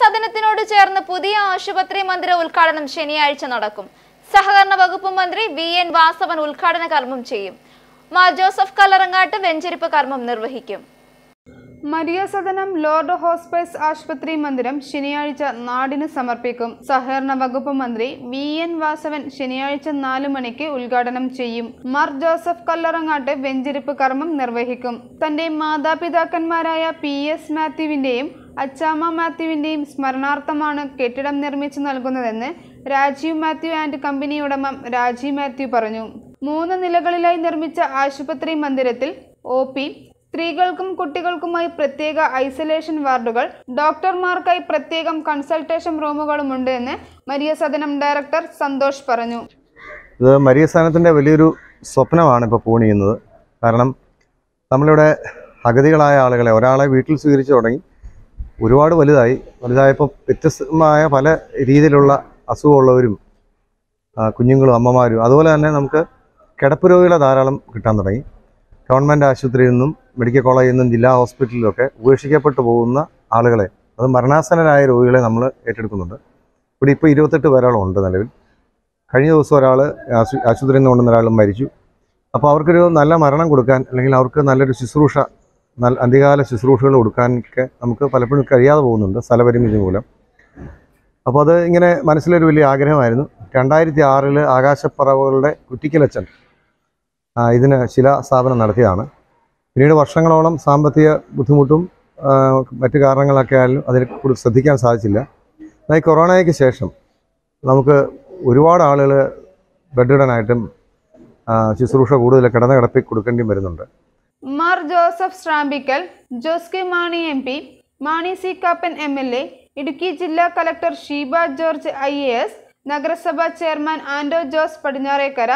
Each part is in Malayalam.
സദനത്തിനോട് ചേർന്ന് പുതിയ ആശുപത്രി മന്ദിര ഉദ്ഘാടനം ശനിയാഴ്ച നടക്കും സഹകരണ വകുപ്പ് മന്ത്രി വി എൻ വാസവൻ ഉദ്ഘാടന കർമ്മം ചെയ്യും മാ ജോസഫ് കല്ലറങ്ങാട്ട് വെഞ്ചരിപ്പ് കർമ്മം നിർവഹിക്കും മരിയ സദനം ലോർഡ് ഹോസ്പൈസ് ആശുപത്രി മന്ദിരം ശനിയാഴ്ച നാടിന് സമർപ്പിക്കും സഹകരണ വകുപ്പ് മന്ത്രി വി എൻ വാസവൻ ശനിയാഴ്ച നാലു മണിക്ക് ഉദ്ഘാടനം ചെയ്യും മാർ ജോസഫ് കല്ലറങ്ങാട്ട് വെഞ്ചരിപ്പ് കർമ്മം നിർവഹിക്കും തന്റെ മാതാപിതാക്കന്മാരായ പി എസ് മാത്യുവിന്റെയും അച്ചാമ മാത്യുവിൻ്റെയും സ്മരണാർത്ഥമാണ് കെട്ടിടം നിർമ്മിച്ചു നൽകുന്നതെന്ന് രാജീവ് മാത്യു ആൻഡ് കമ്പനി ഉടമ രാജീവ് മാത്യു പറഞ്ഞു മൂന്ന് നിലകളിലായി നിർമ്മിച്ച ആശുപത്രി മന്ദിരത്തിൽ ഒ പി സ്ത്രീകൾക്കും കുട്ടികൾക്കുമായി പ്രത്യേക ഐസൊലേഷൻ വാർഡുകൾ ഡോക്ടർമാർക്കായി പ്രത്യേകം കൺസൾട്ടേഷൻ റൂമുകളുമുണ്ട് എന്ന് മരിയ സദനം ഡയറക്ടർ സന്തോഷ് പറഞ്ഞു ഇത് മരിയ സദനത്തിൻ്റെ വലിയൊരു സ്വപ്നമാണ് ഇപ്പോൾ പൂണിയുന്നത് കാരണം നമ്മളിവിടെ അഗതികളായ ആളുകളെ ഒരാളെ വീട്ടിൽ സ്വീകരിച്ചു തുടങ്ങി ഒരുപാട് വലുതായി വലുതായപ്പോൾ വ്യത്യസ്തമായ പല രീതിയിലുള്ള അസുഖമുള്ളവരും കുഞ്ഞുങ്ങളും അമ്മമാരും അതുപോലെ തന്നെ നമുക്ക് കിടപ്പ് രോഗികളെ ധാരാളം കിട്ടാൻ തുടങ്ങി ഗവൺമെൻറ് ആശുപത്രിയിൽ നിന്നും മെഡിക്കൽ കോളേജിൽ നിന്നും ജില്ലാ ഹോസ്പിറ്റലിലൊക്കെ ഉപേക്ഷിക്കപ്പെട്ടു പോകുന്ന ആളുകളെ അത് മരണാസന്നരായ രോഗികളെ നമ്മൾ ഏറ്റെടുക്കുന്നുണ്ട് ഇവിടെ ഇപ്പോൾ ഇരുപത്തെട്ട് പേരോളം ഉണ്ട് നിലവിൽ കഴിഞ്ഞ ദിവസം ഒരാൾ ആശുപത്രിയിൽ നിന്ന് കൊണ്ടുവന്ന ഒരാളും മരിച്ചു അപ്പോൾ അവർക്കൊരു നല്ല മരണം കൊടുക്കാൻ അല്ലെങ്കിൽ അവർക്ക് നല്ലൊരു ശുശ്രൂഷ നല്ല അധികാല ശുശ്രൂഷകൾ കൊടുക്കാനൊക്കെ നമുക്ക് പലപ്പോഴും കഴിയാതെ പോകുന്നുണ്ട് സ്ഥലപരിമിതി മൂലം അപ്പോൾ അത് ഇങ്ങനെ മനസ്സിലൊരു വലിയ ആഗ്രഹമായിരുന്നു രണ്ടായിരത്തി ആറിൽ ആകാശപ്പറവുകളുടെ കുറ്റിക്കലച്ചൻ ഇതിന് ശിലാസ്ഥാപനം നടത്തിയതാണ് പിന്നീട് വർഷങ്ങളോളം സാമ്പത്തിക ബുദ്ധിമുട്ടും മറ്റു കാരണങ്ങളൊക്കെ ആയാലും അതിനെക്കുറിച്ച് ശ്രദ്ധിക്കാൻ സാധിച്ചില്ല എന്നാൽ ഈ കൊറോണയ്ക്ക് ശേഷം നമുക്ക് ഒരുപാട് ആളുകൾ ബെഡിടനായിട്ടും ശുശ്രൂഷ കൂടുതൽ കിടന്ന കിടപ്പി കൊടുക്കേണ്ടിയും വരുന്നുണ്ട് Mar Joseph Srampickal Jose K Mani M P Mani C Kappan M L A Idukki ജില്ലാ collector Sheeba George I A S നഗരസഭാ chairman Ando Jose Padinjarekkara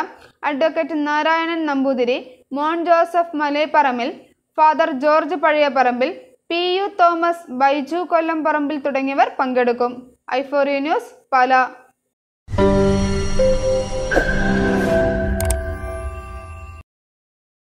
advocate Narayanan Namboothiri Mon Joseph Malepparambil father George Pazhayaparambil P U Thomas Baiju Kollamparambil തുടങ്ങിയവർ പങ്കെടുക്കും ഐഫോറി ന്യൂസ് പല